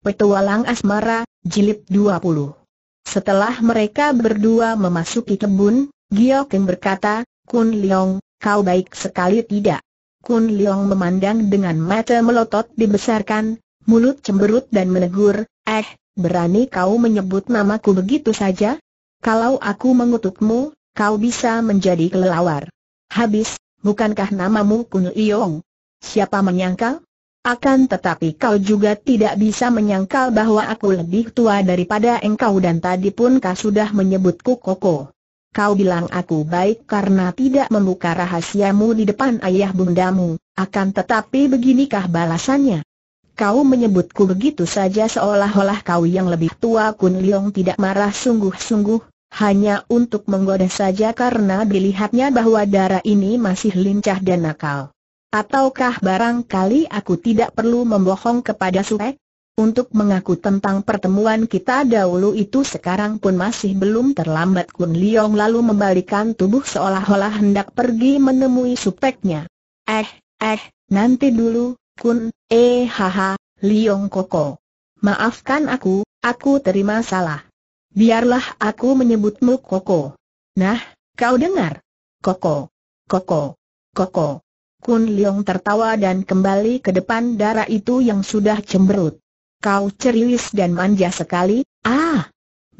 Petualang Asmara, Jilid 20 Setelah mereka berdua memasuki kebun, Giokeng berkata, Kun Leong, kau baik sekali tidak? Kun Leong memandang dengan mata melotot dibesarkan, mulut cemberut dan menegur, eh, berani kau menyebut namaku begitu saja? Kalau aku mengutukmu, kau bisa menjadi kelelawar. Habis, bukankah namamu Kun Leong? Siapa menyangka? Akan tetapi kau juga tidak bisa menyangkal bahwa aku lebih tua daripada engkau dan tadi pun kau sudah menyebutku koko. Kau bilang aku baik karena tidak membuka rahasiamu di depan ayah bundamu, akan tetapi beginikah balasannya? Kau menyebutku begitu saja seolah-olah kau yang lebih tua Kun Leong tidak marah sungguh-sungguh, hanya untuk menggoda saja karena dilihatnya bahwa darah ini masih lincah dan nakal. Ataukah barangkali aku tidak perlu membohong kepada Suek? Untuk mengaku tentang pertemuan kita dahulu itu sekarang pun masih belum terlambat Kun Liong lalu membalikan tubuh seolah-olah hendak pergi menemui supeknya. Eh, eh, nanti dulu, Kun, eh haha, Liong Koko. Maafkan aku, aku terima salah. Biarlah aku menyebutmu Koko. Nah, kau dengar? Koko, Koko, Koko. Kun Leong tertawa dan kembali ke depan darah itu yang sudah cemberut. Kau ceriwis dan manja sekali, ah!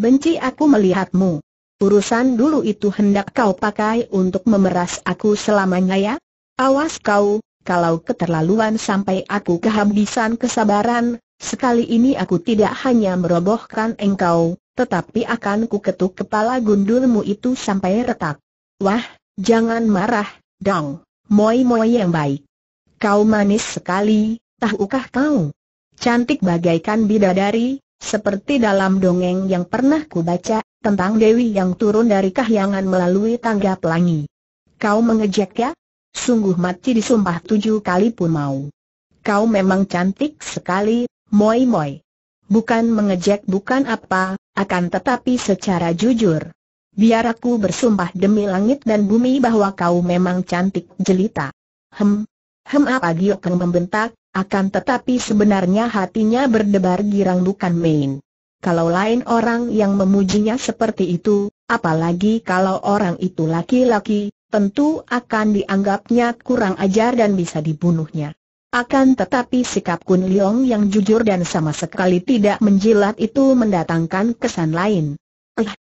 Benci aku melihatmu. Urusan dulu itu hendak kau pakai untuk memeras aku selamanya ya? Awas kau, kalau keterlaluan sampai aku kehabisan kesabaran, sekali ini aku tidak hanya merobohkan engkau, tetapi akan ku ketuk kepala gundulmu itu sampai retak. Wah, jangan marah, dong. Moi-moi yang baik. Kau manis sekali, tahukah kau? Cantik bagaikan bidadari, seperti dalam dongeng yang pernah ku baca tentang Dewi yang turun dari kahyangan melalui tangga pelangi. Kau mengejek ya? Sungguh mati disumpah tujuh kali pun mau. Kau memang cantik sekali, moi-moi. Bukan mengejek bukan apa, akan tetapi secara jujur biar aku bersumpah demi langit dan bumi bahwa kau memang cantik jelita. Hem, hem apa Giokeng membentak, akan tetapi sebenarnya hatinya berdebar girang bukan main. Kalau lain orang yang memujinya seperti itu, apalagi kalau orang itu laki-laki, tentu akan dianggapnya kurang ajar dan bisa dibunuhnya. Akan tetapi sikap Kun Leong yang jujur dan sama sekali tidak menjilat itu mendatangkan kesan lain.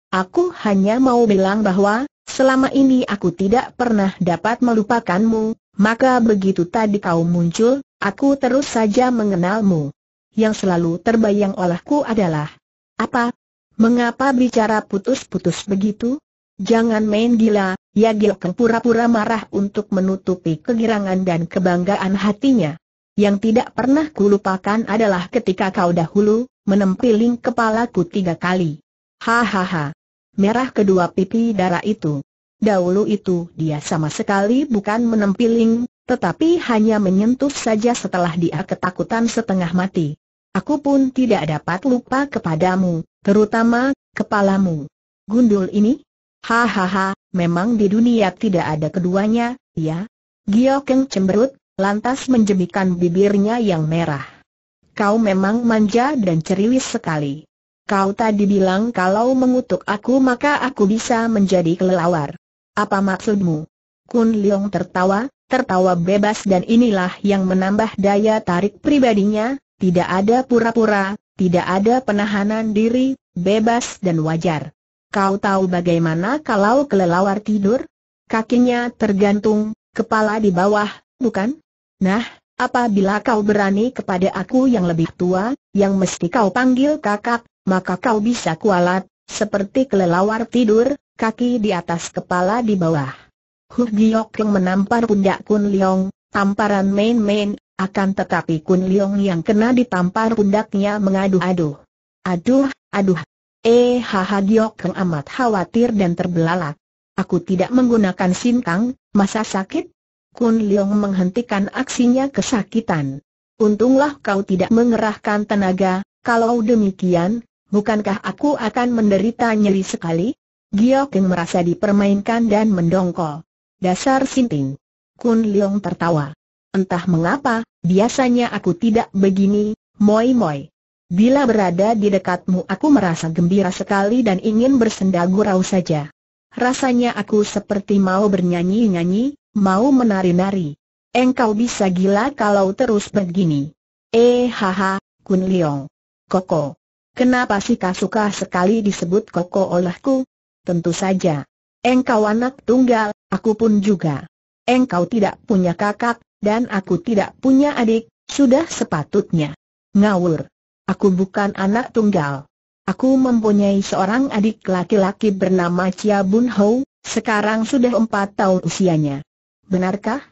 Aku hanya mau bilang bahwa, selama ini aku tidak pernah dapat melupakanmu, maka begitu tadi kau muncul, aku terus saja mengenalmu. Yang selalu terbayang olehku adalah, apa? Mengapa bicara putus-putus begitu? Jangan main gila, Ya Giokeng pura-pura marah untuk menutupi kegirangan dan kebanggaan hatinya. Yang tidak pernah kulupakan adalah ketika kau dahulu, menempiling kepalaku tiga kali. Hahaha merah kedua pipi darah itu. Dahulu itu dia sama sekali bukan menempiling, tetapi hanya menyentuh saja setelah dia ketakutan setengah mati. Aku pun tidak dapat lupa kepadamu, terutama, kepalamu. Gundul ini? Hahaha, memang di dunia tidak ada keduanya, ya? Giokeng cemberut, lantas menjemikan bibirnya yang merah. Kau memang manja dan ceriwis sekali. Kau tadi bilang kalau mengutuk aku maka aku bisa menjadi kelelawar. Apa maksudmu? Kun Leong tertawa, tertawa bebas dan inilah yang menambah daya tarik pribadinya, tidak ada pura-pura, tidak ada penahanan diri, bebas dan wajar. Kau tahu bagaimana kalau kelelawar tidur? Kakinya tergantung, kepala di bawah, bukan? Nah, apabila kau berani kepada aku yang lebih tua, yang mesti kau panggil kakak, maka kau bisa kualat, seperti kelelawar tidur, kaki di atas kepala di bawah. Hu Giok yang menampar pundak Kun Leong, tamparan main-main, akan tetapi Kun Leong yang kena ditampar pundaknya mengadu-adu. Aduh, aduh. Eh haha Giok yang amat khawatir dan terbelalak. Aku tidak menggunakan sintang, masa sakit? Kun Leong menghentikan aksinya kesakitan. Untunglah kau tidak mengerahkan tenaga, kalau demikian, bukankah aku akan menderita nyeri sekali? Gio King merasa dipermainkan dan mendongkol. Dasar sinting. Kun Leong tertawa. Entah mengapa, biasanya aku tidak begini, moi-moi. Bila berada di dekatmu aku merasa gembira sekali dan ingin bersenda gurau saja. Rasanya aku seperti mau bernyanyi-nyanyi, mau menari-nari. Engkau bisa gila kalau terus begini. Eh haha, Kun Leong. Koko. Kenapa sih suka sekali disebut koko olehku? Tentu saja. Engkau anak tunggal, aku pun juga. Engkau tidak punya kakak, dan aku tidak punya adik, sudah sepatutnya. Ngawur. Aku bukan anak tunggal. Aku mempunyai seorang adik laki-laki bernama Chia Bun Ho, sekarang sudah empat tahun usianya. Benarkah?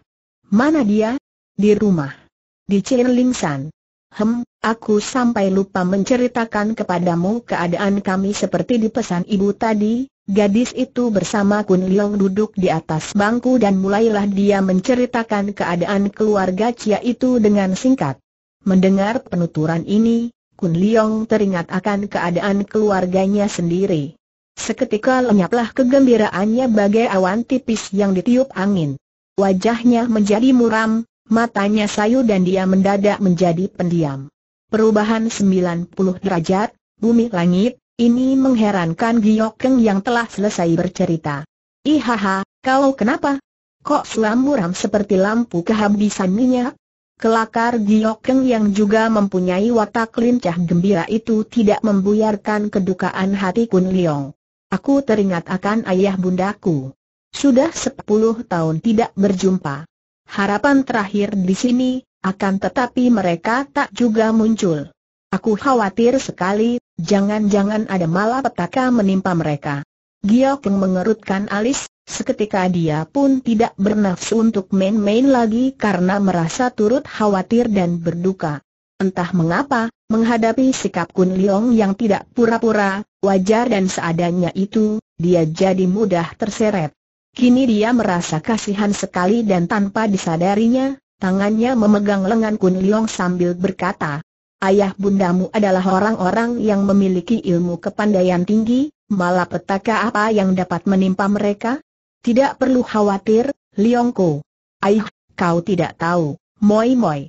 Mana dia? Di rumah. Di Chin Ling San. Hem, aku sampai lupa menceritakan kepadamu keadaan kami seperti di pesan ibu tadi, gadis itu bersama Kun Leong duduk di atas bangku dan mulailah dia menceritakan keadaan keluarga Cia itu dengan singkat. Mendengar penuturan ini, Kun Leong teringat akan keadaan keluarganya sendiri. Seketika lenyaplah kegembiraannya bagai awan tipis yang ditiup angin. Wajahnya menjadi muram, Matanya sayu dan dia mendadak menjadi pendiam. Perubahan 90 derajat, bumi langit, ini mengherankan Giokeng yang telah selesai bercerita. Ihaha, kau kenapa? Kok selam seperti lampu kehabisan minyak? Kelakar Giokeng yang juga mempunyai watak lincah gembira itu tidak membuyarkan kedukaan hati Kun Leong. Aku teringat akan ayah bundaku. Sudah sepuluh tahun tidak berjumpa harapan terakhir di sini, akan tetapi mereka tak juga muncul. Aku khawatir sekali, jangan-jangan ada malapetaka menimpa mereka. yang mengerutkan alis, seketika dia pun tidak bernafsu untuk main-main lagi karena merasa turut khawatir dan berduka. Entah mengapa, menghadapi sikap Kun Leong yang tidak pura-pura, wajar dan seadanya itu, dia jadi mudah terseret. Kini dia merasa kasihan sekali dan tanpa disadarinya, tangannya memegang lengan Kun Liong sambil berkata, Ayah bundamu adalah orang-orang yang memiliki ilmu kepandaian tinggi, malah petaka apa yang dapat menimpa mereka? Tidak perlu khawatir, Leongko. ayah kau tidak tahu, moi moi.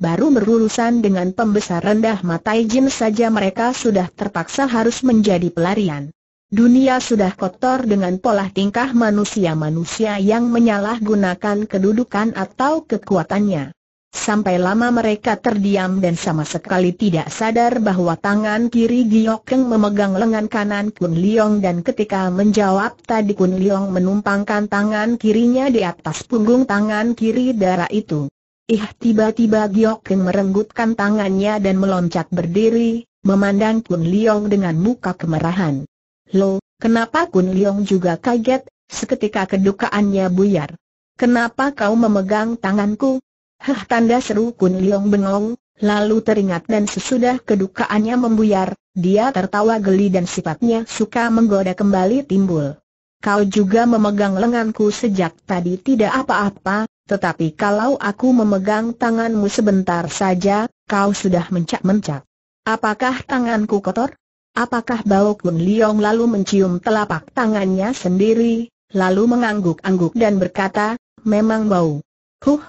Baru berurusan dengan pembesar rendah matai jin saja mereka sudah terpaksa harus menjadi pelarian. Dunia sudah kotor dengan pola tingkah manusia-manusia yang menyalahgunakan kedudukan atau kekuatannya. Sampai lama mereka terdiam dan sama sekali tidak sadar bahwa tangan kiri Giok Keng memegang lengan kanan Kun Liong dan ketika menjawab tadi Kun Liong menumpangkan tangan kirinya di atas punggung tangan kiri darah itu. Ih tiba-tiba Giok Keng merenggutkan tangannya dan meloncat berdiri, memandang Kun Liong dengan muka kemerahan. Lo, kenapa Kun Leong juga kaget, seketika kedukaannya buyar. Kenapa kau memegang tanganku? Hah tanda seru Kun Leong bengong, lalu teringat dan sesudah kedukaannya membuyar, dia tertawa geli dan sifatnya suka menggoda kembali timbul. Kau juga memegang lenganku sejak tadi tidak apa-apa, tetapi kalau aku memegang tanganmu sebentar saja, kau sudah mencak-mencak. Apakah tanganku kotor? Apakah Bao Kun Liong lalu mencium telapak tangannya sendiri, lalu mengangguk-angguk dan berkata, memang bau. Huh,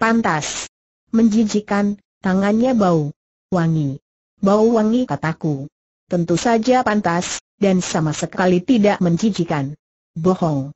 pantas. Menjijikan, tangannya bau. Wangi. Bau wangi kataku. Tentu saja pantas, dan sama sekali tidak menjijikan. Bohong.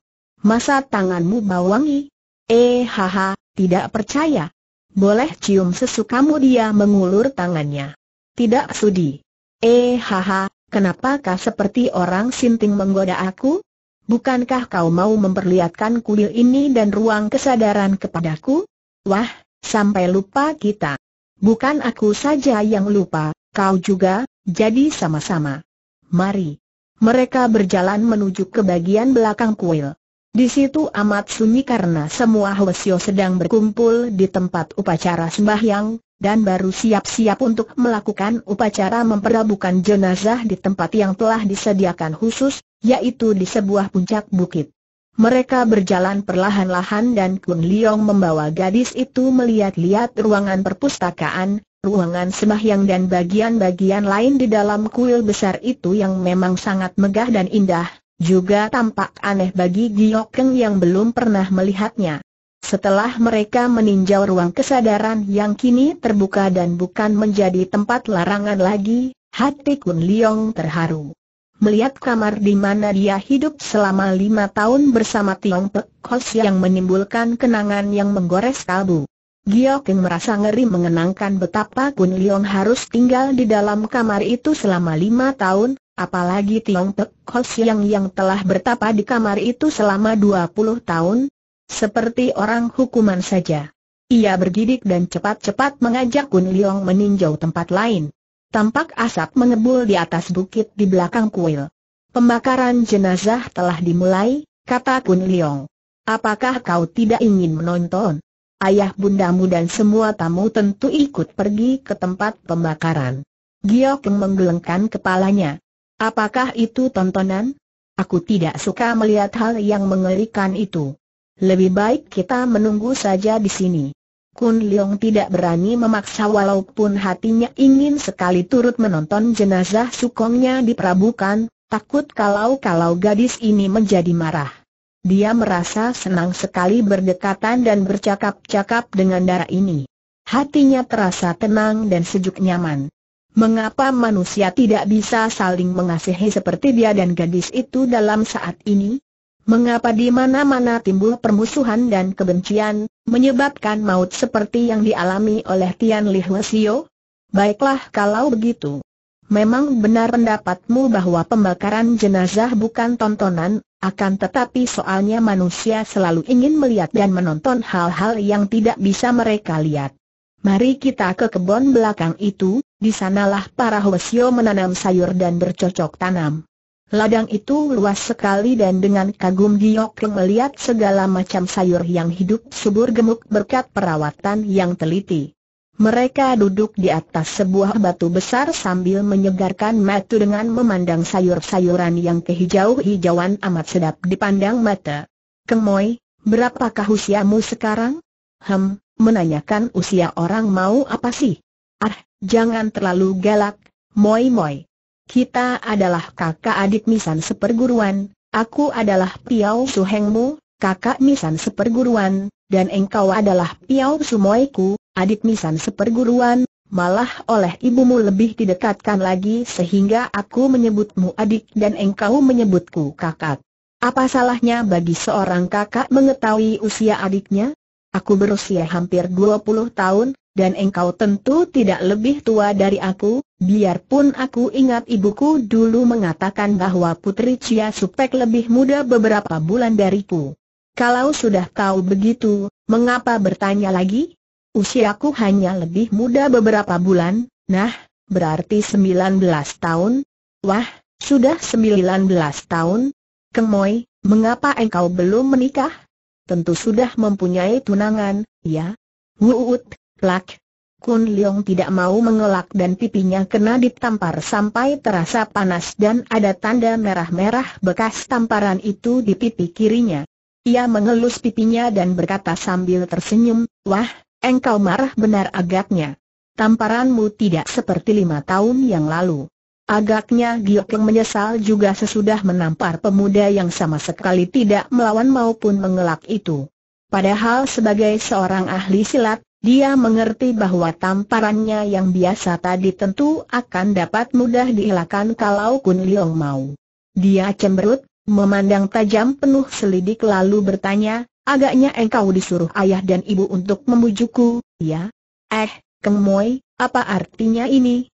Masa tanganmu bau wangi? Eh haha, tidak percaya. Boleh cium sesukamu dia mengulur tangannya. Tidak sudi. Eh haha, Kenapakah seperti orang sinting menggoda aku? Bukankah kau mau memperlihatkan kuil ini dan ruang kesadaran kepadaku? Wah, sampai lupa kita. Bukan aku saja yang lupa, kau juga, jadi sama-sama. Mari. Mereka berjalan menuju ke bagian belakang kuil. Di situ amat sunyi karena semua Hwasyo sedang berkumpul di tempat upacara sembahyang, dan baru siap-siap untuk melakukan upacara memperabukan jenazah di tempat yang telah disediakan khusus, yaitu di sebuah puncak bukit. Mereka berjalan perlahan-lahan dan Kun Liong membawa gadis itu melihat-lihat ruangan perpustakaan, ruangan sembahyang dan bagian-bagian lain di dalam kuil besar itu yang memang sangat megah dan indah, juga tampak aneh bagi Giokeng yang belum pernah melihatnya. Setelah mereka meninjau ruang kesadaran yang kini terbuka dan bukan menjadi tempat larangan lagi, hati Kun Liong terharu. Melihat kamar di mana dia hidup selama lima tahun bersama Tiong Pek Kos yang menimbulkan kenangan yang menggores kalbu. Gio King merasa ngeri mengenangkan betapa Kun Liong harus tinggal di dalam kamar itu selama lima tahun, apalagi Tiong Pek Kos yang yang telah bertapa di kamar itu selama dua puluh tahun, seperti orang hukuman saja. Ia bergidik dan cepat-cepat mengajak Kun Leong meninjau tempat lain. Tampak asap mengebul di atas bukit di belakang kuil. Pembakaran jenazah telah dimulai, kata Kun Leong. Apakah kau tidak ingin menonton? Ayah bundamu dan semua tamu tentu ikut pergi ke tempat pembakaran. Giok menggelengkan kepalanya. Apakah itu tontonan? Aku tidak suka melihat hal yang mengerikan itu. Lebih baik kita menunggu saja di sini. Kun Leong tidak berani memaksa walaupun hatinya ingin sekali turut menonton jenazah sukongnya diperabukan, takut kalau-kalau gadis ini menjadi marah. Dia merasa senang sekali berdekatan dan bercakap-cakap dengan darah ini. Hatinya terasa tenang dan sejuk nyaman. Mengapa manusia tidak bisa saling mengasihi seperti dia dan gadis itu dalam saat ini? Mengapa di mana-mana timbul permusuhan dan kebencian, menyebabkan maut seperti yang dialami oleh Tian Li Huesio? Baiklah kalau begitu. Memang benar pendapatmu bahwa pembakaran jenazah bukan tontonan, akan tetapi soalnya manusia selalu ingin melihat dan menonton hal-hal yang tidak bisa mereka lihat. Mari kita ke kebun belakang itu, di sanalah para Huesio menanam sayur dan bercocok tanam. Ladang itu luas sekali dan dengan kagum Giok melihat segala macam sayur yang hidup subur gemuk berkat perawatan yang teliti. Mereka duduk di atas sebuah batu besar sambil menyegarkan mata dengan memandang sayur-sayuran yang kehijau-hijauan amat sedap dipandang mata. Keng Kemoy, berapakah usiamu sekarang? Hem, menanyakan usia orang mau apa sih? Ah, jangan terlalu galak, moi-moi. Kita adalah kakak adik misan seperguruan, aku adalah piau Suhengmu, kakak misan seperguruan, dan engkau adalah piau Sumoiku, adik misan seperguruan, malah oleh ibumu lebih didekatkan lagi sehingga aku menyebutmu adik dan engkau menyebutku kakak. Apa salahnya bagi seorang kakak mengetahui usia adiknya? Aku berusia hampir 20 tahun, dan engkau tentu tidak lebih tua dari aku, biarpun aku ingat ibuku dulu mengatakan bahwa Putri Cia Supek lebih muda beberapa bulan dariku. Kalau sudah tahu begitu, mengapa bertanya lagi? Usiaku hanya lebih muda beberapa bulan, nah, berarti 19 tahun. Wah, sudah 19 tahun. Kemoy, mengapa engkau belum menikah? Tentu sudah mempunyai tunangan, ya? Wuut, Plak! Kun Leong tidak mau mengelak dan pipinya kena ditampar sampai terasa panas dan ada tanda merah-merah bekas tamparan itu di pipi kirinya. Ia mengelus pipinya dan berkata sambil tersenyum, Wah, engkau marah benar agaknya. Tamparanmu tidak seperti lima tahun yang lalu. Agaknya Giokeng menyesal juga sesudah menampar pemuda yang sama sekali tidak melawan maupun mengelak itu. Padahal sebagai seorang ahli silat, dia mengerti bahwa tamparannya yang biasa tadi tentu akan dapat mudah dihilangkan kalau Kun Liong mau. Dia cemberut, memandang tajam penuh selidik lalu bertanya, agaknya engkau disuruh ayah dan ibu untuk memujukku, ya? Eh, keng Kemoy, apa artinya ini?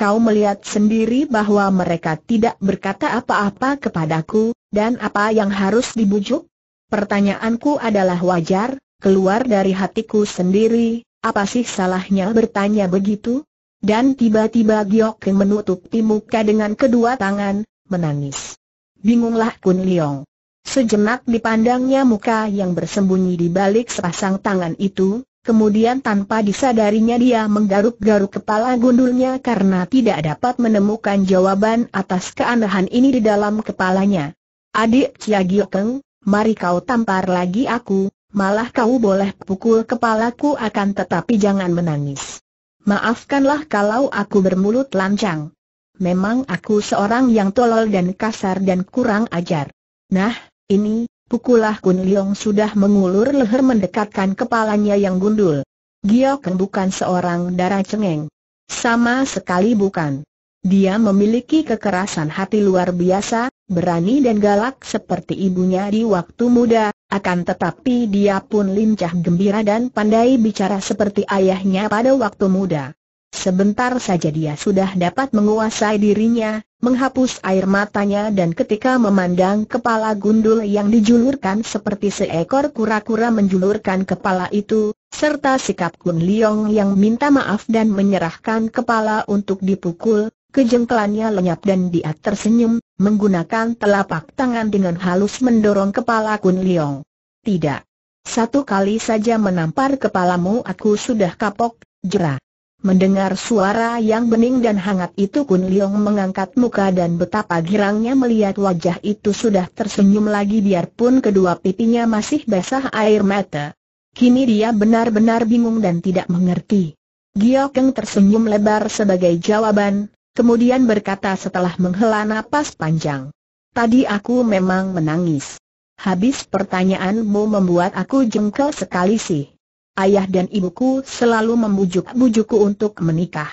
Kau melihat sendiri bahwa mereka tidak berkata apa-apa kepadaku, dan apa yang harus dibujuk? Pertanyaanku adalah wajar, keluar dari hatiku sendiri, apa sih salahnya bertanya begitu? Dan tiba-tiba Giok Keng menutupi muka dengan kedua tangan, menangis. Bingunglah Kun Leong. Sejenak dipandangnya muka yang bersembunyi di balik sepasang tangan itu, Kemudian tanpa disadarinya dia menggaruk-garuk kepala gundulnya karena tidak dapat menemukan jawaban atas keanehan ini di dalam kepalanya. Adik Giok Keng, mari kau tampar lagi aku, malah kau boleh pukul kepalaku akan tetapi jangan menangis. Maafkanlah kalau aku bermulut lancang. Memang aku seorang yang tolol dan kasar dan kurang ajar. Nah, ini, pukullah Kun Leong sudah mengulur leher mendekatkan kepalanya yang gundul. Giok bukan seorang darah cengeng. Sama sekali bukan. Dia memiliki kekerasan hati luar biasa, berani dan galak seperti ibunya di waktu muda, akan tetapi dia pun lincah gembira dan pandai bicara seperti ayahnya pada waktu muda. Sebentar saja dia sudah dapat menguasai dirinya, menghapus air matanya dan ketika memandang kepala gundul yang dijulurkan seperti seekor kura-kura menjulurkan kepala itu, serta sikap Kun Liong yang minta maaf dan menyerahkan kepala untuk dipukul, Kejengkelannya lenyap dan dia tersenyum, menggunakan telapak tangan dengan halus mendorong kepala Kun Leong. Tidak. Satu kali saja menampar kepalamu aku sudah kapok, jerah. Mendengar suara yang bening dan hangat itu Kun Leong mengangkat muka dan betapa girangnya melihat wajah itu sudah tersenyum lagi biarpun kedua pipinya masih basah air mata. Kini dia benar-benar bingung dan tidak mengerti. Giokeng tersenyum lebar sebagai jawaban, Kemudian berkata setelah menghela napas panjang. Tadi aku memang menangis. Habis pertanyaanmu membuat aku jengkel sekali sih. Ayah dan ibuku selalu membujuk bujukku untuk menikah.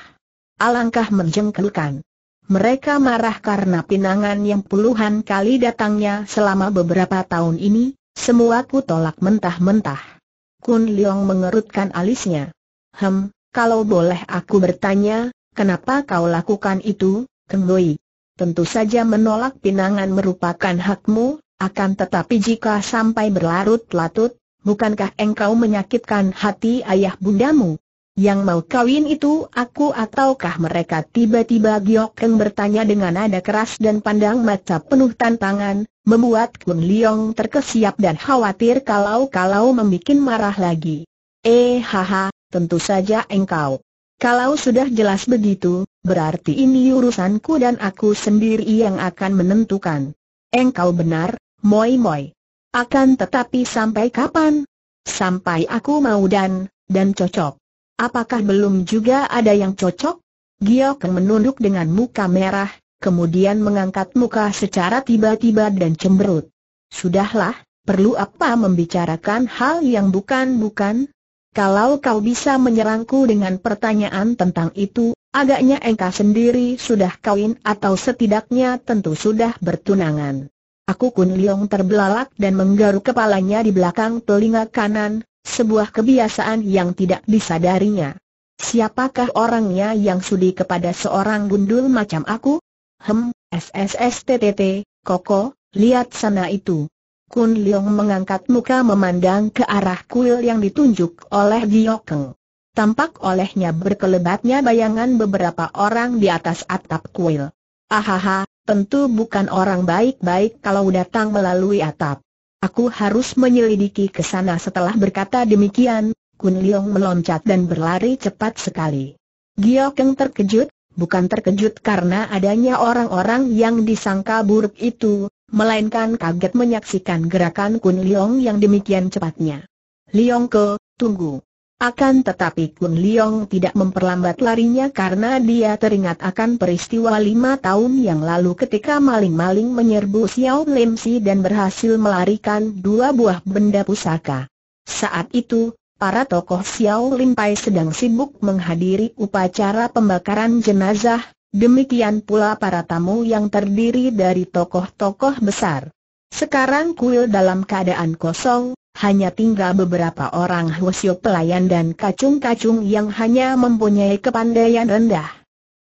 Alangkah menjengkelkan. Mereka marah karena pinangan yang puluhan kali datangnya selama beberapa tahun ini, semua ku tolak mentah-mentah. Kun Leong mengerutkan alisnya. Hem, kalau boleh aku bertanya, Kenapa kau lakukan itu, Kengloi? Tentu saja menolak pinangan merupakan hakmu, akan tetapi jika sampai berlarut-larut, bukankah engkau menyakitkan hati ayah bundamu? Yang mau kawin itu aku ataukah mereka tiba-tiba Giok Keng bertanya dengan nada keras dan pandang mata penuh tantangan, membuat Kun Liong terkesiap dan khawatir kalau-kalau membuat marah lagi. Eh haha, tentu saja engkau. Kalau sudah jelas begitu, berarti ini urusanku dan aku sendiri yang akan menentukan. Engkau benar, Moi Moi. Akan tetapi sampai kapan? Sampai aku mau dan, dan cocok. Apakah belum juga ada yang cocok? Giok menunduk dengan muka merah, kemudian mengangkat muka secara tiba-tiba dan cemberut. Sudahlah, perlu apa membicarakan hal yang bukan-bukan? Kalau kau bisa menyerangku dengan pertanyaan tentang itu, agaknya engkau sendiri sudah kawin atau setidaknya tentu sudah bertunangan. Aku Kun Liong terbelalak dan menggaruk kepalanya di belakang telinga kanan, sebuah kebiasaan yang tidak disadarinya. Siapakah orangnya yang sudi kepada seorang gundul macam aku? Hem, SSSTTT, Koko, lihat sana itu. Kun Leong mengangkat muka memandang ke arah kuil yang ditunjuk oleh Giokeng. Tampak olehnya berkelebatnya bayangan beberapa orang di atas atap kuil. Ahaha, tentu bukan orang baik-baik kalau datang melalui atap. Aku harus menyelidiki ke sana setelah berkata demikian, Kun Leong meloncat dan berlari cepat sekali. Giokeng terkejut, bukan terkejut karena adanya orang-orang yang disangka buruk itu, melainkan kaget menyaksikan gerakan Kun Liong yang demikian cepatnya. Liong ke, tunggu. Akan tetapi Kun Liong tidak memperlambat larinya karena dia teringat akan peristiwa lima tahun yang lalu ketika maling-maling menyerbu Xiao Lim Si dan berhasil melarikan dua buah benda pusaka. Saat itu, para tokoh Xiao Lim Pai sedang sibuk menghadiri upacara pembakaran jenazah, Demikian pula para tamu yang terdiri dari tokoh-tokoh besar. Sekarang kuil dalam keadaan kosong, hanya tinggal beberapa orang husyo pelayan dan kacung-kacung yang hanya mempunyai kepandaian rendah.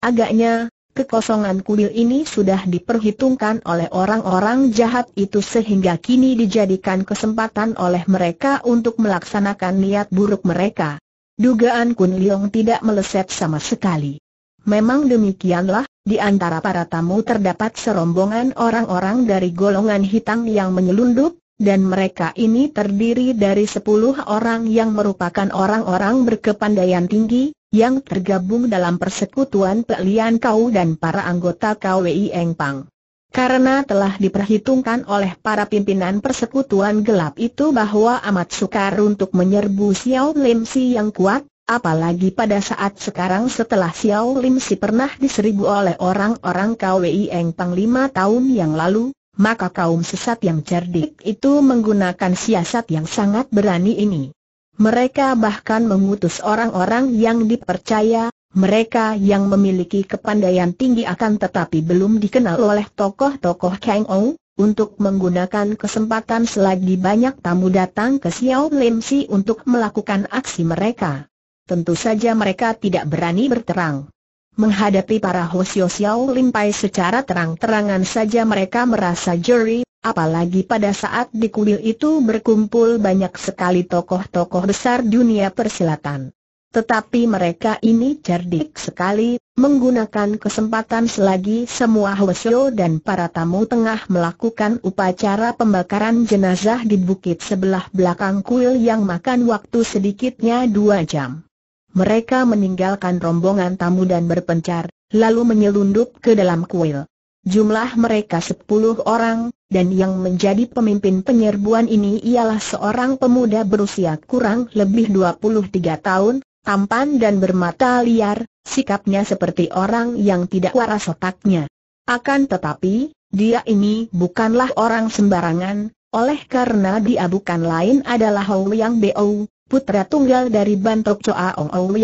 Agaknya, kekosongan kuil ini sudah diperhitungkan oleh orang-orang jahat itu sehingga kini dijadikan kesempatan oleh mereka untuk melaksanakan niat buruk mereka. Dugaan Kun Leong tidak meleset sama sekali. Memang demikianlah, di antara para tamu terdapat serombongan orang-orang dari golongan hitam yang menyelundup, dan mereka ini terdiri dari sepuluh orang yang merupakan orang-orang berkepandaian tinggi, yang tergabung dalam persekutuan Pelian Kau dan para anggota KWI Engpang. Karena telah diperhitungkan oleh para pimpinan persekutuan gelap itu bahwa amat sukar untuk menyerbu Xiao Lim Si yang kuat, Apalagi pada saat sekarang setelah Xiao Lim Si pernah diseribu oleh orang-orang KWI Eng Pang lima tahun yang lalu, maka kaum sesat yang cerdik itu menggunakan siasat yang sangat berani ini. Mereka bahkan mengutus orang-orang yang dipercaya, mereka yang memiliki kepandaian tinggi akan tetapi belum dikenal oleh tokoh-tokoh Kang Ou, untuk menggunakan kesempatan selagi banyak tamu datang ke Xiao Lim Si untuk melakukan aksi mereka tentu saja mereka tidak berani berterang. Menghadapi para Hosio Xiao Limpai secara terang-terangan saja mereka merasa jeri, apalagi pada saat di kuil itu berkumpul banyak sekali tokoh-tokoh besar dunia persilatan. Tetapi mereka ini cerdik sekali, menggunakan kesempatan selagi semua Hosio dan para tamu tengah melakukan upacara pembakaran jenazah di bukit sebelah belakang kuil yang makan waktu sedikitnya dua jam. Mereka meninggalkan rombongan tamu dan berpencar, lalu menyelundup ke dalam kuil. Jumlah mereka sepuluh orang, dan yang menjadi pemimpin penyerbuan ini ialah seorang pemuda berusia kurang lebih 23 tahun, tampan dan bermata liar, sikapnya seperti orang yang tidak waras otaknya. Akan tetapi, dia ini bukanlah orang sembarangan, oleh karena dia bukan lain adalah Hou Yang Bo, putra tunggal dari Bantok Choa Ong Ong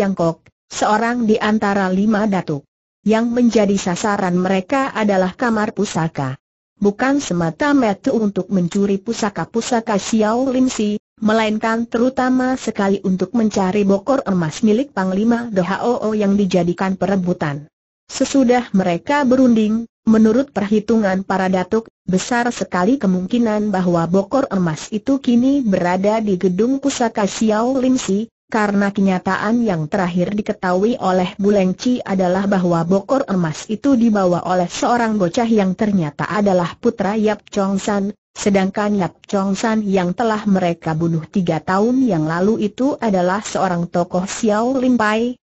seorang di antara lima datuk. Yang menjadi sasaran mereka adalah kamar pusaka. Bukan semata-mata untuk mencuri pusaka-pusaka Xiao Lim Si, melainkan terutama sekali untuk mencari bokor emas milik Panglima Dohao yang dijadikan perebutan. Sesudah mereka berunding, Menurut perhitungan para datuk, besar sekali kemungkinan bahwa bokor emas itu kini berada di gedung pusaka Xiao Si, karena kenyataan yang terakhir diketahui oleh Bu Bulengci adalah bahwa bokor emas itu dibawa oleh seorang bocah yang ternyata adalah putra Yap Chong San, sedangkan Yap Chong San yang telah mereka bunuh tiga tahun yang lalu itu adalah seorang tokoh Xiao Pai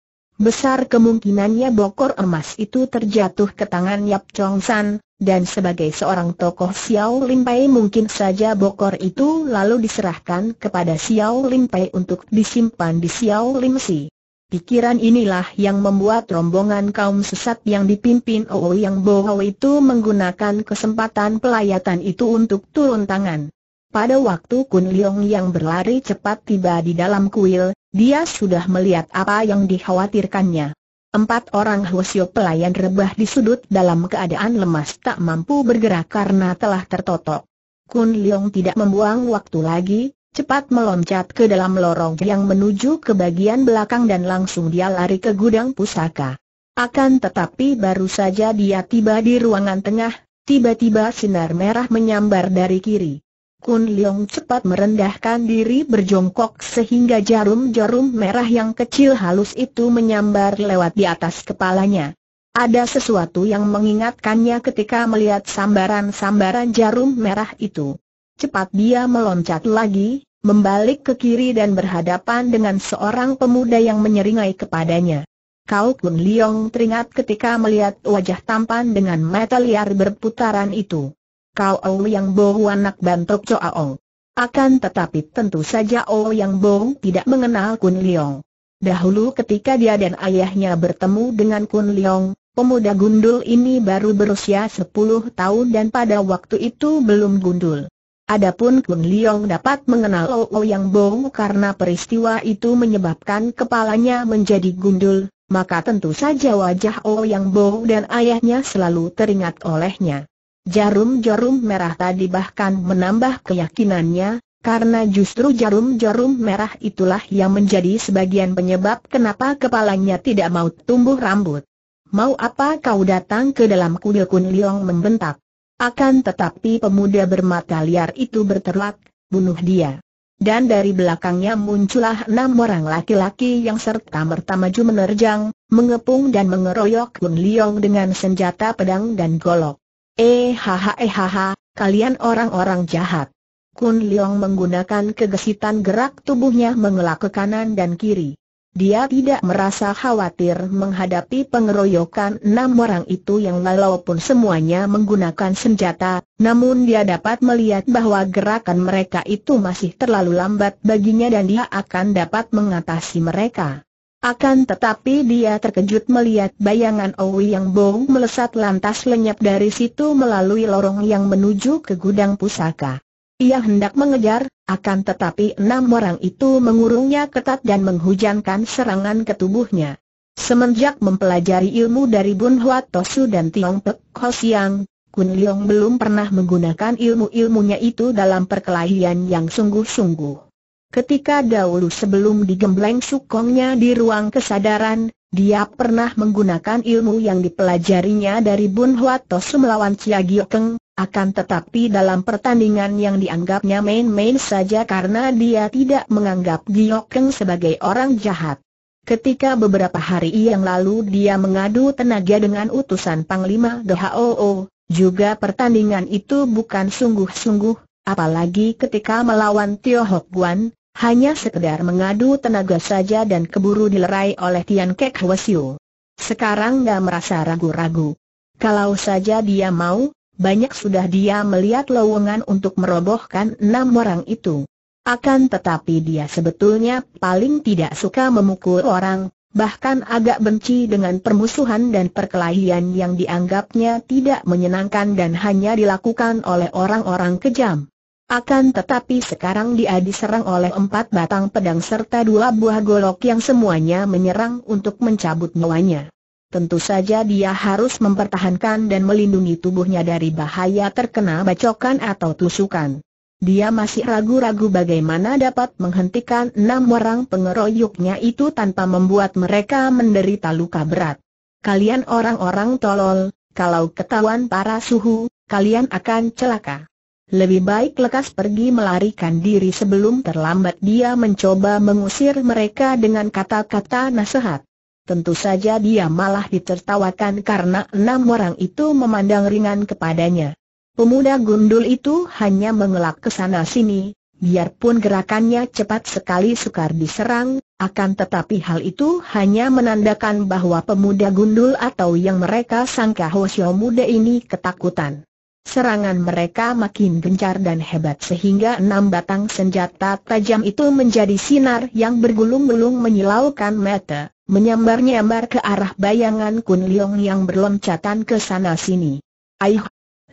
besar kemungkinannya bokor emas itu terjatuh ke tangan Yap Chong San, dan sebagai seorang tokoh Xiao Lim Pei mungkin saja bokor itu lalu diserahkan kepada Xiao Lim Pei untuk disimpan di Xiao Lim Si. Pikiran inilah yang membuat rombongan kaum sesat yang dipimpin Oo Yang Bohou itu menggunakan kesempatan pelayatan itu untuk turun tangan. Pada waktu Kun Leong yang berlari cepat tiba di dalam kuil, dia sudah melihat apa yang dikhawatirkannya. Empat orang Hwasyo pelayan rebah di sudut dalam keadaan lemas tak mampu bergerak karena telah tertotok. Kun Leong tidak membuang waktu lagi, cepat meloncat ke dalam lorong yang menuju ke bagian belakang dan langsung dia lari ke gudang pusaka. Akan tetapi baru saja dia tiba di ruangan tengah, tiba-tiba sinar merah menyambar dari kiri. Kun Leong cepat merendahkan diri berjongkok sehingga jarum-jarum merah yang kecil halus itu menyambar lewat di atas kepalanya. Ada sesuatu yang mengingatkannya ketika melihat sambaran-sambaran jarum merah itu. Cepat dia meloncat lagi, membalik ke kiri dan berhadapan dengan seorang pemuda yang menyeringai kepadanya. Kau Kun Leong teringat ketika melihat wajah tampan dengan mata liar berputaran itu kau yang Bohu anak Bantok Coaong. Akan tetapi tentu saja yang Bo tidak mengenal Kun Leong. Dahulu ketika dia dan ayahnya bertemu dengan Kun Leong, pemuda gundul ini baru berusia 10 tahun dan pada waktu itu belum gundul. Adapun Kun Leong dapat mengenal yang Bo karena peristiwa itu menyebabkan kepalanya menjadi gundul, maka tentu saja wajah yang Bo dan ayahnya selalu teringat olehnya. Jarum-jarum merah tadi bahkan menambah keyakinannya, karena justru jarum-jarum merah itulah yang menjadi sebagian penyebab kenapa kepalanya tidak mau tumbuh rambut. Mau apa kau datang ke dalam kuil Kun Liong membentak? Akan tetapi pemuda bermata liar itu berterlak, bunuh dia. Dan dari belakangnya muncullah enam orang laki-laki yang serta merta maju menerjang, mengepung dan mengeroyok Kun Liong dengan senjata pedang dan golok. Eh, eh haha kalian orang-orang jahat. Kun Leong menggunakan kegesitan gerak tubuhnya mengelak ke kanan dan kiri. Dia tidak merasa khawatir menghadapi pengeroyokan enam orang itu yang walaupun semuanya menggunakan senjata, namun dia dapat melihat bahwa gerakan mereka itu masih terlalu lambat baginya dan dia akan dapat mengatasi mereka. Akan tetapi dia terkejut melihat bayangan Owi yang bau melesat lantas lenyap dari situ melalui lorong yang menuju ke gudang pusaka. Ia hendak mengejar, akan tetapi enam orang itu mengurungnya ketat dan menghujankan serangan ke tubuhnya. Semenjak mempelajari ilmu dari Bun Hwa Tosu dan Tiong Pek Ho Siang, Kun Leong belum pernah menggunakan ilmu-ilmunya itu dalam perkelahian yang sungguh-sungguh. Ketika dahulu sebelum digembleng sukongnya di ruang kesadaran, dia pernah menggunakan ilmu yang dipelajarinya dari Bun Huatosu melawan Chia Giokeng, akan tetapi dalam pertandingan yang dianggapnya main-main saja karena dia tidak menganggap Giokeng sebagai orang jahat. Ketika beberapa hari yang lalu dia mengadu tenaga dengan utusan Panglima DHOO, juga pertandingan itu bukan sungguh-sungguh, apalagi ketika melawan Tio Hok Guan, hanya sekedar mengadu tenaga saja dan keburu dilerai oleh Tian Kek Hwasyo. Sekarang gak merasa ragu-ragu. Kalau saja dia mau, banyak sudah dia melihat lowongan untuk merobohkan enam orang itu. Akan tetapi dia sebetulnya paling tidak suka memukul orang, bahkan agak benci dengan permusuhan dan perkelahian yang dianggapnya tidak menyenangkan dan hanya dilakukan oleh orang-orang kejam. Akan tetapi sekarang dia diserang oleh empat batang pedang serta dua buah golok yang semuanya menyerang untuk mencabut nyawanya. Tentu saja dia harus mempertahankan dan melindungi tubuhnya dari bahaya terkena bacokan atau tusukan. Dia masih ragu-ragu bagaimana dapat menghentikan enam orang pengeroyoknya itu tanpa membuat mereka menderita luka berat. Kalian orang-orang tolol, kalau ketahuan para suhu, kalian akan celaka. Lebih baik lekas pergi melarikan diri sebelum terlambat dia mencoba mengusir mereka dengan kata-kata nasihat. Tentu saja dia malah ditertawakan karena enam orang itu memandang ringan kepadanya. Pemuda gundul itu hanya mengelak ke sana sini, biarpun gerakannya cepat sekali sukar diserang, akan tetapi hal itu hanya menandakan bahwa pemuda gundul atau yang mereka sangka Hosyo muda ini ketakutan. Serangan mereka makin gencar dan hebat sehingga enam batang senjata tajam itu menjadi sinar yang bergulung-gulung menyilaukan mata, menyambar-nyambar ke arah bayangan Kun Leong yang berloncatan ke sana-sini. Aih!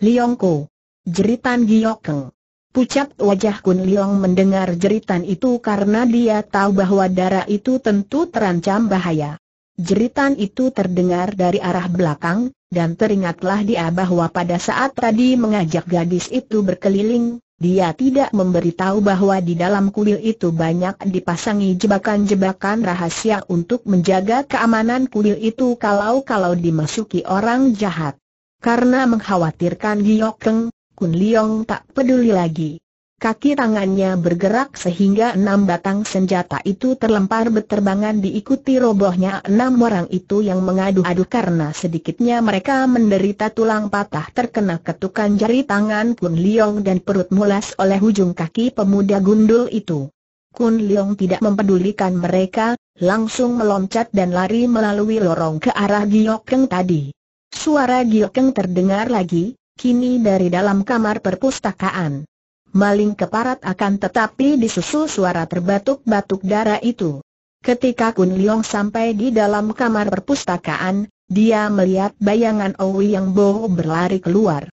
Leongku! Jeritan Giokeng. Pucat wajah Kun Leong mendengar jeritan itu karena dia tahu bahwa darah itu tentu terancam bahaya. Jeritan itu terdengar dari arah belakang, dan teringatlah dia bahwa pada saat tadi mengajak gadis itu berkeliling, dia tidak memberitahu bahwa di dalam kuil itu banyak dipasangi jebakan-jebakan rahasia untuk menjaga keamanan kuil itu kalau-kalau dimasuki orang jahat. Karena mengkhawatirkan Giyokeng, Kun Liong tak peduli lagi. Kaki tangannya bergerak sehingga enam batang senjata itu terlempar beterbangan diikuti robohnya enam orang itu yang mengadu-adu karena sedikitnya mereka menderita tulang patah terkena ketukan jari tangan Kun Liong dan perut mulas oleh ujung kaki pemuda gundul itu. Kun Liong tidak mempedulikan mereka, langsung meloncat dan lari melalui lorong ke arah Giokeng tadi. Suara Giokeng terdengar lagi, kini dari dalam kamar perpustakaan maling keparat akan tetapi disusul suara terbatuk-batuk darah itu. Ketika Kun Leong sampai di dalam kamar perpustakaan, dia melihat bayangan Owi yang Bo berlari keluar.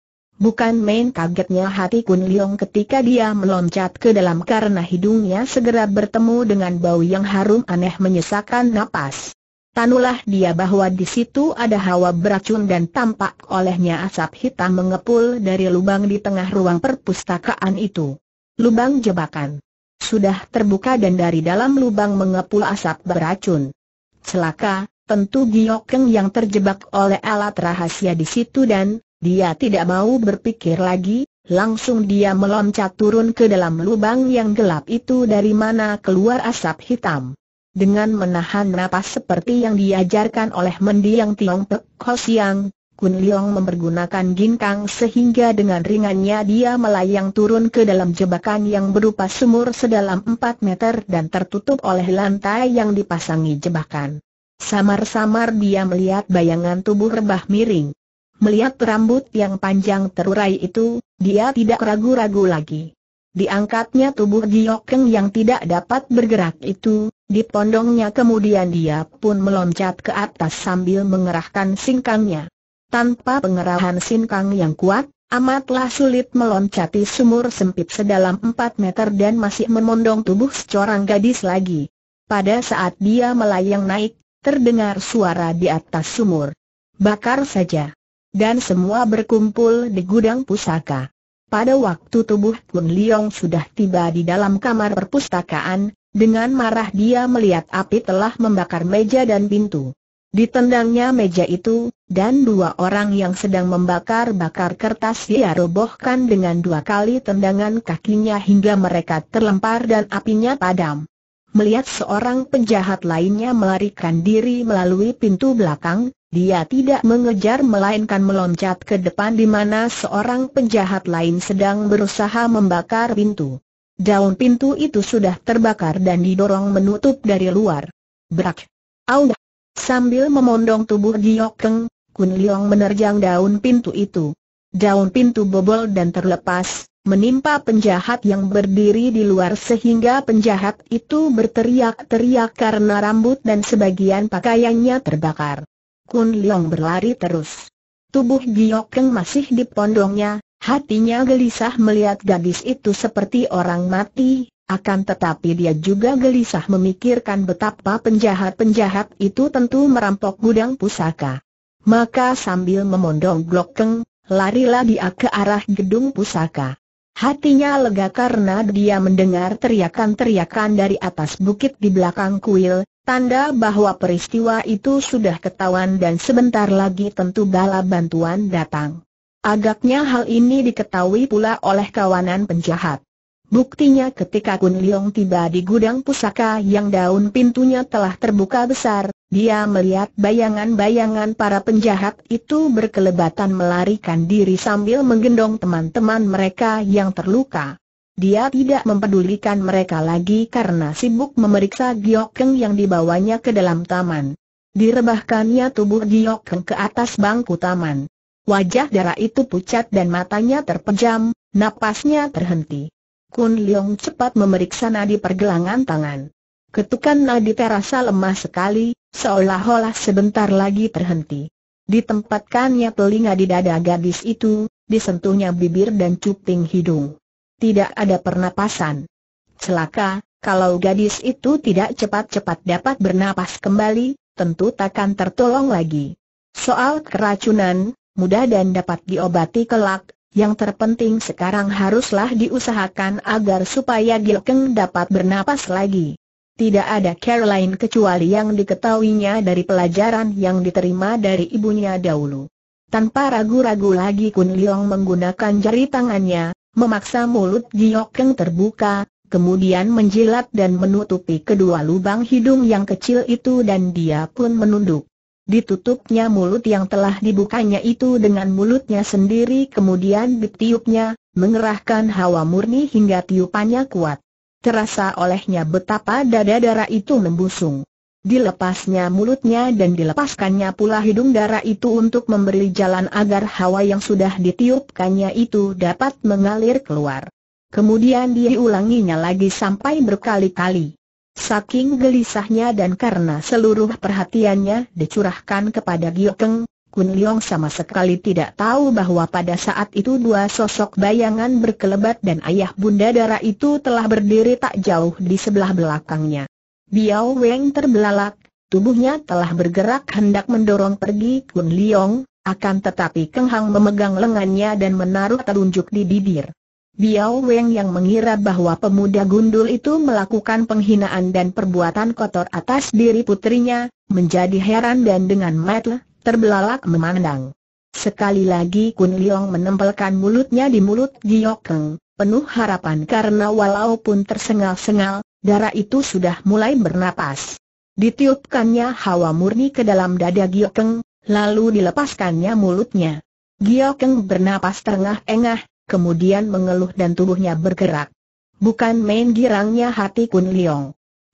Bukan main kagetnya hati Kun Leong ketika dia meloncat ke dalam karena hidungnya segera bertemu dengan bau yang harum aneh menyesakan napas. Tanulah dia bahwa di situ ada hawa beracun dan tampak olehnya asap hitam mengepul dari lubang di tengah ruang perpustakaan itu. Lubang jebakan. Sudah terbuka dan dari dalam lubang mengepul asap beracun. Celaka, tentu Giokeng yang terjebak oleh alat rahasia di situ dan, dia tidak mau berpikir lagi, langsung dia meloncat turun ke dalam lubang yang gelap itu dari mana keluar asap hitam. Dengan menahan napas seperti yang diajarkan oleh mendiang Tiong Pek Ho Siang, Kun Leong mempergunakan ginkang sehingga dengan ringannya dia melayang turun ke dalam jebakan yang berupa sumur sedalam 4 meter dan tertutup oleh lantai yang dipasangi jebakan. Samar-samar dia melihat bayangan tubuh rebah miring. Melihat rambut yang panjang terurai itu, dia tidak ragu-ragu lagi. Diangkatnya tubuh Giokeng yang tidak dapat bergerak itu, di pondongnya kemudian dia pun meloncat ke atas sambil mengerahkan singkangnya. Tanpa pengerahan singkang yang kuat, amatlah sulit meloncati sumur sempit sedalam 4 meter dan masih memondong tubuh seorang gadis lagi. Pada saat dia melayang naik, terdengar suara di atas sumur. Bakar saja. Dan semua berkumpul di gudang pusaka. Pada waktu tubuh Kun Liong sudah tiba di dalam kamar perpustakaan, dengan marah dia melihat api telah membakar meja dan pintu. Ditendangnya meja itu, dan dua orang yang sedang membakar-bakar kertas dia robohkan dengan dua kali tendangan kakinya hingga mereka terlempar dan apinya padam. Melihat seorang penjahat lainnya melarikan diri melalui pintu belakang, dia tidak mengejar melainkan meloncat ke depan di mana seorang penjahat lain sedang berusaha membakar pintu. Daun pintu itu sudah terbakar dan didorong menutup dari luar. Berak! Audah! Sambil memondong tubuh Giok Keng, Kun Liong menerjang daun pintu itu. Daun pintu bobol dan terlepas, menimpa penjahat yang berdiri di luar sehingga penjahat itu berteriak-teriak karena rambut dan sebagian pakaiannya terbakar. Kun Liong berlari terus. Tubuh Giok Keng masih dipondongnya, Hatinya gelisah melihat gadis itu seperti orang mati, akan tetapi dia juga gelisah memikirkan betapa penjahat-penjahat itu tentu merampok gudang pusaka. Maka sambil memondong glokeng, larilah dia ke arah gedung pusaka. Hatinya lega karena dia mendengar teriakan-teriakan dari atas bukit di belakang kuil, tanda bahwa peristiwa itu sudah ketahuan dan sebentar lagi tentu bala bantuan datang. Agaknya hal ini diketahui pula oleh kawanan penjahat. Buktinya ketika Kun Liong tiba di gudang pusaka yang daun pintunya telah terbuka besar, dia melihat bayangan-bayangan para penjahat itu berkelebatan melarikan diri sambil menggendong teman-teman mereka yang terluka. Dia tidak mempedulikan mereka lagi karena sibuk memeriksa Giokeng yang dibawanya ke dalam taman. Direbahkannya tubuh Giokeng ke atas bangku taman. Wajah darah itu pucat dan matanya terpejam, napasnya terhenti. Kun Leong cepat memeriksa nadi pergelangan tangan. Ketukan nadi terasa lemah sekali, seolah-olah sebentar lagi terhenti. Ditempatkannya telinga di dada gadis itu, disentuhnya bibir dan cuping hidung. Tidak ada pernapasan. Celaka, kalau gadis itu tidak cepat-cepat dapat bernapas kembali, tentu takkan tertolong lagi. Soal keracunan, mudah dan dapat diobati kelak, yang terpenting sekarang haruslah diusahakan agar supaya Gilkeng dapat bernapas lagi. Tidak ada Caroline kecuali yang diketahuinya dari pelajaran yang diterima dari ibunya dahulu. Tanpa ragu-ragu lagi Kun Liong menggunakan jari tangannya, memaksa mulut Gilkeng terbuka, kemudian menjilat dan menutupi kedua lubang hidung yang kecil itu dan dia pun menunduk. Ditutupnya mulut yang telah dibukanya itu dengan mulutnya sendiri kemudian ditiupnya, mengerahkan hawa murni hingga tiupannya kuat. Terasa olehnya betapa dada darah itu membusung. Dilepasnya mulutnya dan dilepaskannya pula hidung darah itu untuk memberi jalan agar hawa yang sudah ditiupkannya itu dapat mengalir keluar. Kemudian dia ulanginya lagi sampai berkali-kali. Saking gelisahnya dan karena seluruh perhatiannya dicurahkan kepada Giokeng, Kun Leong sama sekali tidak tahu bahwa pada saat itu dua sosok bayangan berkelebat dan ayah bunda darah itu telah berdiri tak jauh di sebelah belakangnya. Biao Weng terbelalak, tubuhnya telah bergerak hendak mendorong pergi Kun Leong, akan tetapi Keng Hang memegang lengannya dan menaruh telunjuk di bibir. Biao Weng yang mengira bahwa pemuda gundul itu melakukan penghinaan dan perbuatan kotor atas diri putrinya, menjadi heran dan dengan mata terbelalak memandang. Sekali lagi Kun Liang menempelkan mulutnya di mulut Giok Keng, penuh harapan karena walaupun tersengal-sengal, darah itu sudah mulai bernapas. Ditiupkannya hawa murni ke dalam dada Giok Keng, lalu dilepaskannya mulutnya. Giok Keng bernapas tengah engah kemudian mengeluh dan tubuhnya bergerak. Bukan main girangnya hati Kun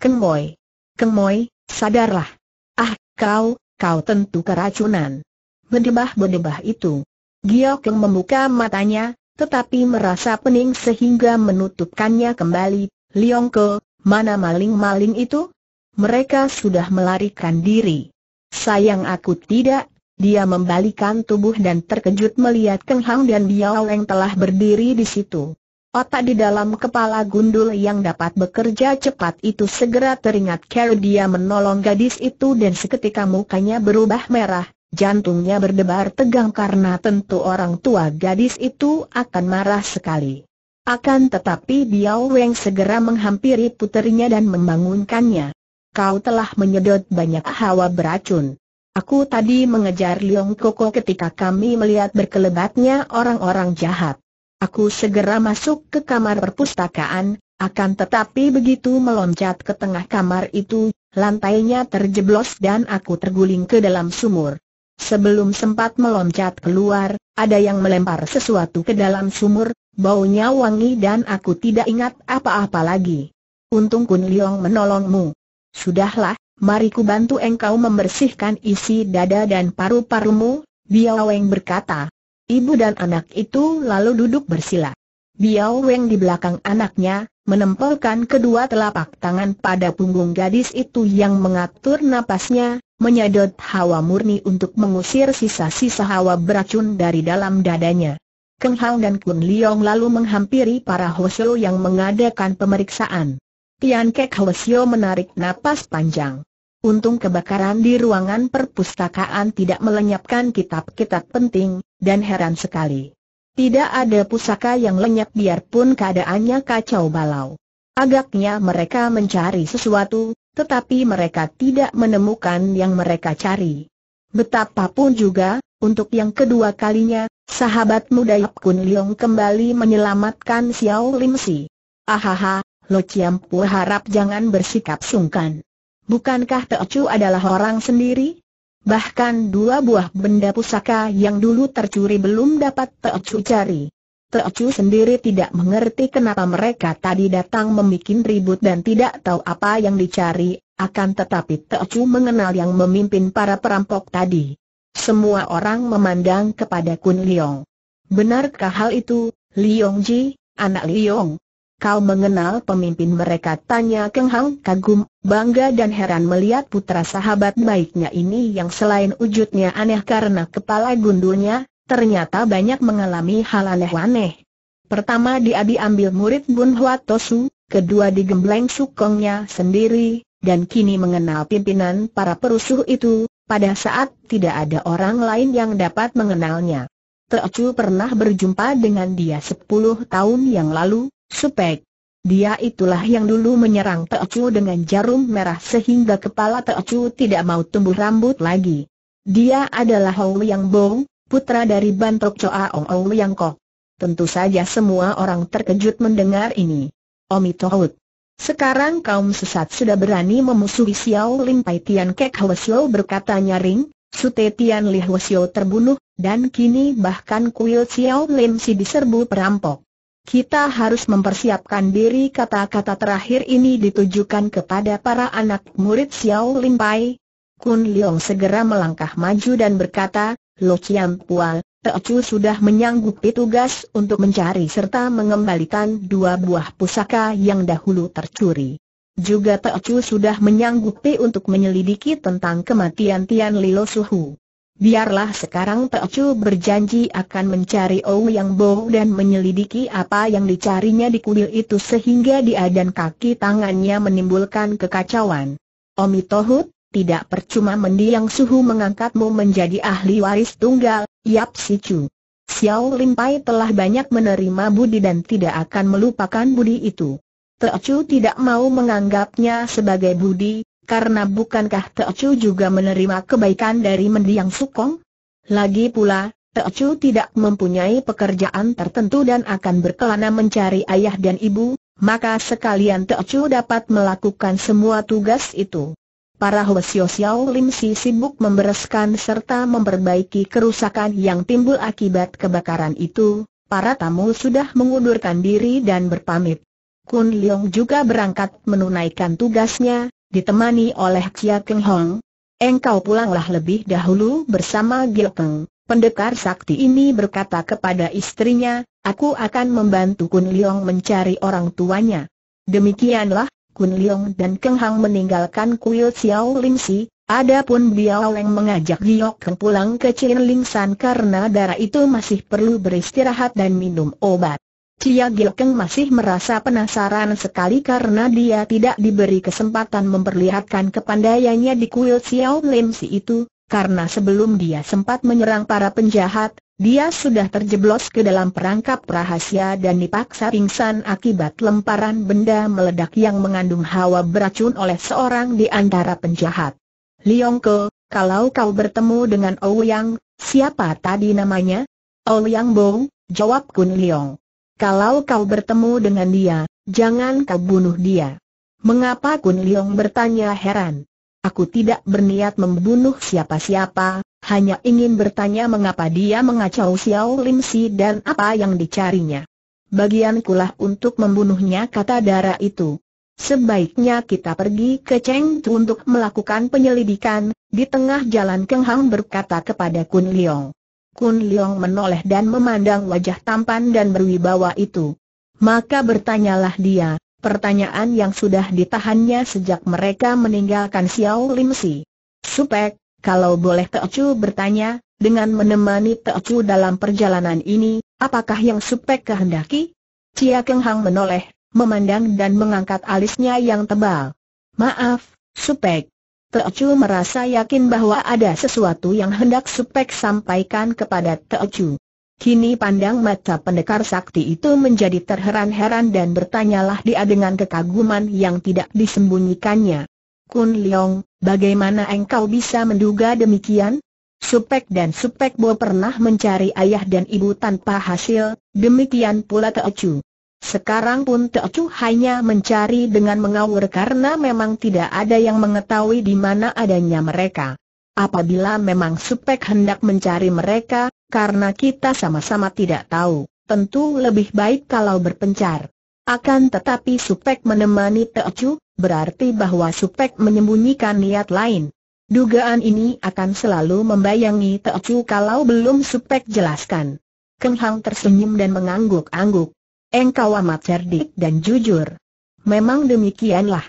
Keng Moy, Keng Moy, sadarlah. Ah, kau, kau tentu keracunan. Bedebah-bedebah itu. yang membuka matanya, tetapi merasa pening sehingga menutupkannya kembali. Leong ke, mana maling-maling itu? Mereka sudah melarikan diri. Sayang aku tidak dia membalikan tubuh dan terkejut melihat Keng Hang dan Biao Leng telah berdiri di situ. Otak di dalam kepala gundul yang dapat bekerja cepat itu segera teringat kalau dia menolong gadis itu dan seketika mukanya berubah merah, jantungnya berdebar tegang karena tentu orang tua gadis itu akan marah sekali. Akan tetapi Biao Weng segera menghampiri puterinya dan membangunkannya. Kau telah menyedot banyak hawa beracun. Aku tadi mengejar Liong Koko ketika kami melihat berkelebatnya orang-orang jahat. Aku segera masuk ke kamar perpustakaan, akan tetapi begitu meloncat ke tengah kamar itu, lantainya terjeblos dan aku terguling ke dalam sumur. Sebelum sempat meloncat keluar, ada yang melempar sesuatu ke dalam sumur, baunya wangi dan aku tidak ingat apa-apa lagi. Untung Kun Liong menolongmu. Sudahlah, mari ku bantu engkau membersihkan isi dada dan paru-parumu, Biao Weng berkata. Ibu dan anak itu lalu duduk bersila. Biao Weng di belakang anaknya, menempelkan kedua telapak tangan pada punggung gadis itu yang mengatur napasnya, menyedot hawa murni untuk mengusir sisa-sisa hawa beracun dari dalam dadanya. Keng Hao dan Kun Liong lalu menghampiri para Hoseo yang mengadakan pemeriksaan. Tian Kek Hoseo menarik napas panjang. Untung kebakaran di ruangan perpustakaan tidak melenyapkan kitab-kitab penting, dan heran sekali. Tidak ada pusaka yang lenyap biarpun keadaannya kacau balau. Agaknya mereka mencari sesuatu, tetapi mereka tidak menemukan yang mereka cari. Betapapun juga, untuk yang kedua kalinya, sahabat muda Yap Kun Leong kembali menyelamatkan Xiao Lim Si. Ahaha, Lo Chiam Pu harap jangan bersikap sungkan. Bukankah Teocu adalah orang sendiri? Bahkan dua buah benda pusaka yang dulu tercuri belum dapat Teocu cari. Teocu sendiri tidak mengerti kenapa mereka tadi datang membuat ribut dan tidak tahu apa yang dicari, akan tetapi Teocu mengenal yang memimpin para perampok tadi. Semua orang memandang kepada Kun Liong. Benarkah hal itu, Liong Ji, anak Liong? Kau mengenal pemimpin mereka? Tanya Keng Hang kagum, bangga dan heran melihat putra sahabat baiknya ini yang selain wujudnya aneh karena kepala gundulnya, ternyata banyak mengalami hal aneh-aneh. Pertama dia diambil murid Bun Hua Tosu, kedua digembleng sukongnya sendiri, dan kini mengenal pimpinan para perusuh itu, pada saat tidak ada orang lain yang dapat mengenalnya. Teocu pernah berjumpa dengan dia sepuluh tahun yang lalu, Supek. Dia itulah yang dulu menyerang Teocu dengan jarum merah sehingga kepala Teocu tidak mau tumbuh rambut lagi. Dia adalah Hou Yang Bong, putra dari Bantok Choa Ong Hou Yang Kok. Tentu saja semua orang terkejut mendengar ini. Omi Tohut. Sekarang kaum sesat sudah berani memusuhi Xiao Ling Pai Tian Kek Hwasyo berkata nyaring, Sute Tian Li Hwasyo terbunuh, dan kini bahkan kuil Xiao Lim Si diserbu perampok. Kita harus mempersiapkan diri kata-kata terakhir ini ditujukan kepada para anak murid Xiao Lim Pai. Kun Leong segera melangkah maju dan berkata, Lo Chiam Pual, Teocu sudah menyanggupi tugas untuk mencari serta mengembalikan dua buah pusaka yang dahulu tercuri. Juga Teocu sudah menyanggupi untuk menyelidiki tentang kematian Tian Lilo Suhu. Biarlah sekarang Teochu berjanji akan mencari yang Bo dan menyelidiki apa yang dicarinya di kuil itu sehingga dia dan kaki tangannya menimbulkan kekacauan. Omi Tohut, tidak percuma mendiang suhu mengangkatmu menjadi ahli waris tunggal, Yap Si Chu. Xiao Limpai telah banyak menerima budi dan tidak akan melupakan budi itu. Teochu tidak mau menganggapnya sebagai budi, karena bukankah Teochu juga menerima kebaikan dari mendiang Sukong? Lagi pula, Teochu tidak mempunyai pekerjaan tertentu dan akan berkelana mencari ayah dan ibu, maka sekalian Teochu dapat melakukan semua tugas itu. Para Hwasyo Xiao Lim Si sibuk membereskan serta memperbaiki kerusakan yang timbul akibat kebakaran itu, para tamu sudah mengundurkan diri dan berpamit. Kun Leong juga berangkat menunaikan tugasnya, ditemani oleh Chia Keng Hong. Engkau pulanglah lebih dahulu bersama Gil Peng. Pendekar sakti ini berkata kepada istrinya, aku akan membantu Kun Leong mencari orang tuanya. Demikianlah, Kun Leong dan Keng Hang meninggalkan kuil Xiao Ling Si, adapun Biao Leng mengajak Gil Keng pulang ke Chin Ling San karena darah itu masih perlu beristirahat dan minum obat. Cia Gilkeng masih merasa penasaran sekali karena dia tidak diberi kesempatan memperlihatkan kepandaiannya di kuil Xiao Lim Si itu, karena sebelum dia sempat menyerang para penjahat, dia sudah terjeblos ke dalam perangkap rahasia dan dipaksa pingsan akibat lemparan benda meledak yang mengandung hawa beracun oleh seorang di antara penjahat. Liongko, kalau kau bertemu dengan Ouyang, siapa tadi namanya? Ouyang Bo, jawab Kun Liong. Kalau kau bertemu dengan dia, jangan kau bunuh dia. Mengapa Kun Leong bertanya heran? Aku tidak berniat membunuh siapa-siapa, hanya ingin bertanya mengapa dia mengacau Xiao Lim Si dan apa yang dicarinya. Bagian kulah untuk membunuhnya kata Dara itu. Sebaiknya kita pergi ke Tu untuk melakukan penyelidikan, di tengah jalan Keng Hang berkata kepada Kun Leong. Kun Leong menoleh dan memandang wajah tampan dan berwibawa itu. Maka bertanyalah dia, pertanyaan yang sudah ditahannya sejak mereka meninggalkan Xiao Lim Si. Supek, kalau boleh Chu bertanya, dengan menemani Chu dalam perjalanan ini, apakah yang Supek kehendaki? Cia Keng Hang menoleh, memandang dan mengangkat alisnya yang tebal. Maaf, Supek, Teochu merasa yakin bahwa ada sesuatu yang hendak Supek sampaikan kepada Teochu. Kini pandang mata pendekar sakti itu menjadi terheran-heran dan bertanyalah dia dengan kekaguman yang tidak disembunyikannya. Kun Leong, bagaimana engkau bisa menduga demikian? Supek dan Supek Bo pernah mencari ayah dan ibu tanpa hasil, demikian pula Teochu. Sekarang pun Teo Chu hanya mencari dengan mengawur karena memang tidak ada yang mengetahui di mana adanya mereka. Apabila memang Supek hendak mencari mereka, karena kita sama-sama tidak tahu, tentu lebih baik kalau berpencar. Akan tetapi Supek menemani Teo Chu, berarti bahwa Supek menyembunyikan niat lain. Dugaan ini akan selalu membayangi Teo Chu kalau belum Supek jelaskan. Kenghang tersenyum dan mengangguk-angguk. Engkau amat cerdik dan jujur. Memang demikianlah.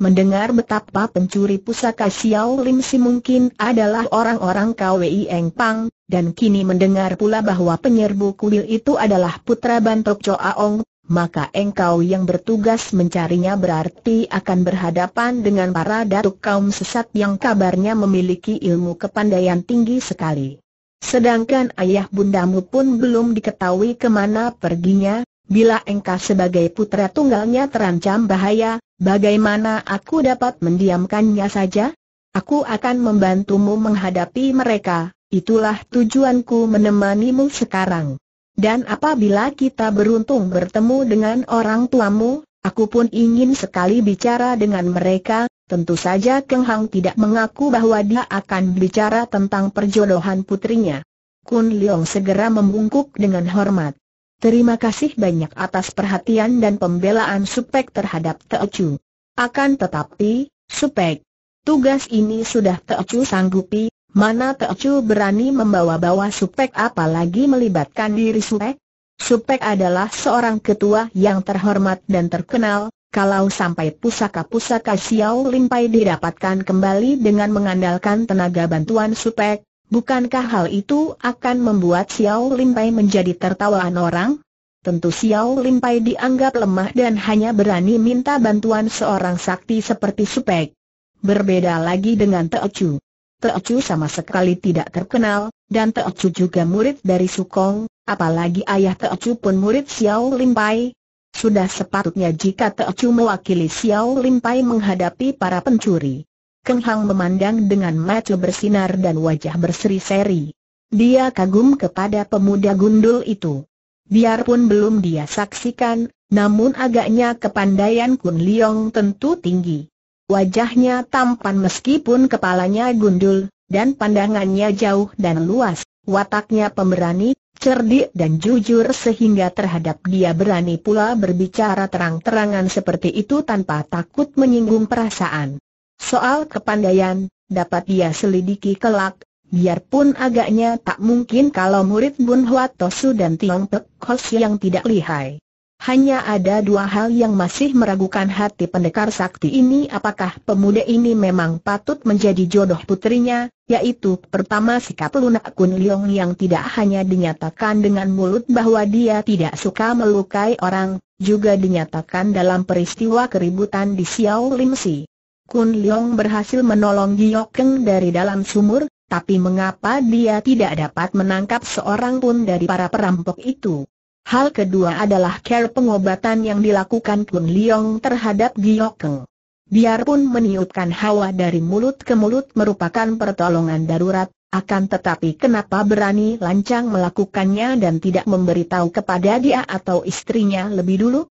Mendengar betapa pencuri pusaka Xiao Lim Si mungkin adalah orang-orang KWI Eng Pang, dan kini mendengar pula bahwa penyerbu kuil itu adalah putra Bantok Choaong, maka engkau yang bertugas mencarinya berarti akan berhadapan dengan para datuk kaum sesat yang kabarnya memiliki ilmu kepandaian tinggi sekali. Sedangkan ayah bundamu pun belum diketahui kemana perginya, Bila engkau sebagai putra tunggalnya terancam bahaya, bagaimana aku dapat mendiamkannya saja? Aku akan membantumu menghadapi mereka, itulah tujuanku menemanimu sekarang. Dan apabila kita beruntung bertemu dengan orang tuamu, aku pun ingin sekali bicara dengan mereka, tentu saja Keng Hang tidak mengaku bahwa dia akan bicara tentang perjodohan putrinya. Kun Leong segera membungkuk dengan hormat. Terima kasih banyak atas perhatian dan pembelaan Supek terhadap Teocu. Akan tetapi, Supek, tugas ini sudah Teocu sanggupi, mana Teocu berani membawa-bawa Supek apalagi melibatkan diri Supek? Supek adalah seorang ketua yang terhormat dan terkenal, kalau sampai pusaka-pusaka Xiao Limpai didapatkan kembali dengan mengandalkan tenaga bantuan Supek, Bukankah hal itu akan membuat Xiao Limpai menjadi tertawaan orang? Tentu Xiao Limpai dianggap lemah dan hanya berani minta bantuan seorang sakti seperti Supek. Berbeda lagi dengan Teochu. Teochu sama sekali tidak terkenal, dan Teochu juga murid dari Sukong, apalagi ayah Teochu pun murid Xiao Limpai. Sudah sepatutnya jika Teochu mewakili Xiao Limpai menghadapi para pencuri. Keng Hang memandang dengan mata bersinar dan wajah berseri-seri. Dia kagum kepada pemuda gundul itu. Biarpun belum dia saksikan, namun agaknya kepandaian Kun Liong tentu tinggi. Wajahnya tampan meskipun kepalanya gundul, dan pandangannya jauh dan luas, wataknya pemberani, cerdik dan jujur sehingga terhadap dia berani pula berbicara terang-terangan seperti itu tanpa takut menyinggung perasaan. Soal kepandaian, dapat dia selidiki kelak, biarpun agaknya tak mungkin kalau murid Bun Hua Tosu dan Tiong Pek kos yang tidak lihai. Hanya ada dua hal yang masih meragukan hati pendekar sakti ini apakah pemuda ini memang patut menjadi jodoh putrinya, yaitu pertama sikap lunak Kun Leong yang tidak hanya dinyatakan dengan mulut bahwa dia tidak suka melukai orang, juga dinyatakan dalam peristiwa keributan di Xiao Lim Si. Kun Leong berhasil menolong Giokeng dari dalam sumur, tapi mengapa dia tidak dapat menangkap seorang pun dari para perampok itu? Hal kedua adalah care pengobatan yang dilakukan Kun Leong terhadap Giokeng. Biarpun meniupkan hawa dari mulut ke mulut merupakan pertolongan darurat, akan tetapi kenapa berani lancang melakukannya dan tidak memberitahu kepada dia atau istrinya lebih dulu?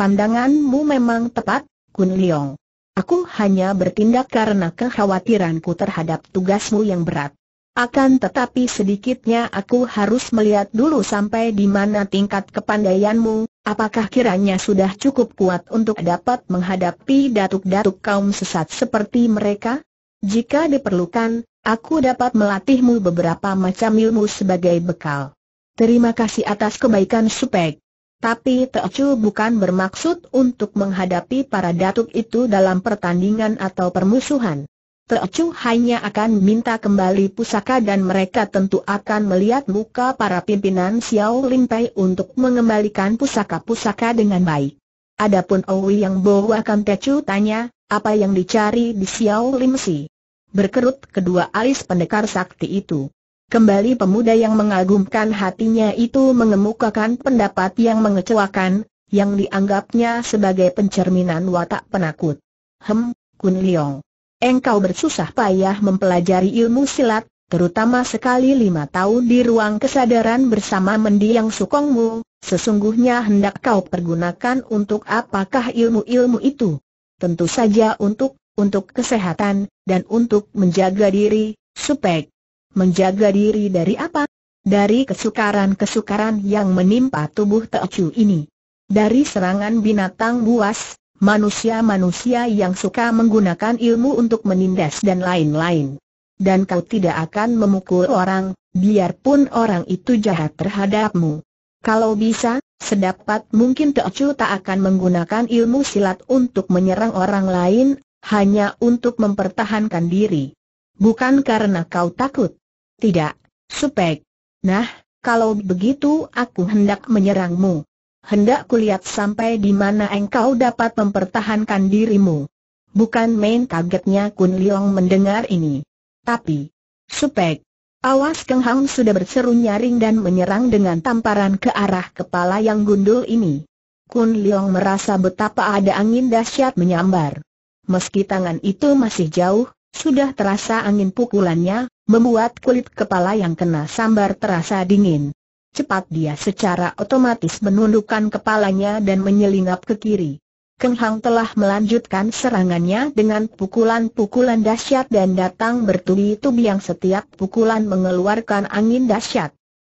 Pandanganmu memang tepat, Kun Leong. Aku hanya bertindak karena kekhawatiranku terhadap tugasmu yang berat. Akan tetapi sedikitnya aku harus melihat dulu sampai di mana tingkat kepandaianmu, apakah kiranya sudah cukup kuat untuk dapat menghadapi datuk-datuk kaum sesat seperti mereka? Jika diperlukan, aku dapat melatihmu beberapa macam ilmu sebagai bekal. Terima kasih atas kebaikan Supek. Tapi Teocu bukan bermaksud untuk menghadapi para datuk itu dalam pertandingan atau permusuhan. Teocu hanya akan minta kembali pusaka dan mereka tentu akan melihat muka para pimpinan Xiao Limpai untuk mengembalikan pusaka-pusaka dengan baik. Adapun Owi yang bawa akan Teocu tanya, apa yang dicari di Xiao Lim Si? Berkerut kedua alis pendekar sakti itu. Kembali pemuda yang mengagumkan hatinya itu mengemukakan pendapat yang mengecewakan, yang dianggapnya sebagai pencerminan watak penakut. Hem, Kun Liong. Engkau bersusah payah mempelajari ilmu silat, terutama sekali lima tahun di ruang kesadaran bersama mendiang sukongmu, sesungguhnya hendak kau pergunakan untuk apakah ilmu-ilmu itu? Tentu saja untuk, untuk kesehatan, dan untuk menjaga diri, supek. Menjaga diri dari apa? Dari kesukaran-kesukaran yang menimpa tubuh Teocu ini. Dari serangan binatang buas, manusia-manusia yang suka menggunakan ilmu untuk menindas dan lain-lain. Dan kau tidak akan memukul orang, biarpun orang itu jahat terhadapmu. Kalau bisa, sedapat mungkin Teocu tak akan menggunakan ilmu silat untuk menyerang orang lain, hanya untuk mempertahankan diri. Bukan karena kau takut. Tidak, Supek. Nah, kalau begitu aku hendak menyerangmu. Hendak kulihat sampai di mana engkau dapat mempertahankan dirimu. Bukan main kagetnya Kun Leong mendengar ini. Tapi, Supek, awas Keng Hang sudah berseru nyaring dan menyerang dengan tamparan ke arah kepala yang gundul ini. Kun Leong merasa betapa ada angin dahsyat menyambar. Meski tangan itu masih jauh, sudah terasa angin pukulannya, membuat kulit kepala yang kena sambar terasa dingin. Cepat dia secara otomatis menundukkan kepalanya dan menyelinap ke kiri. Keng Hang telah melanjutkan serangannya dengan pukulan-pukulan dahsyat dan datang bertubi-tubi yang setiap pukulan mengeluarkan angin dahsyat.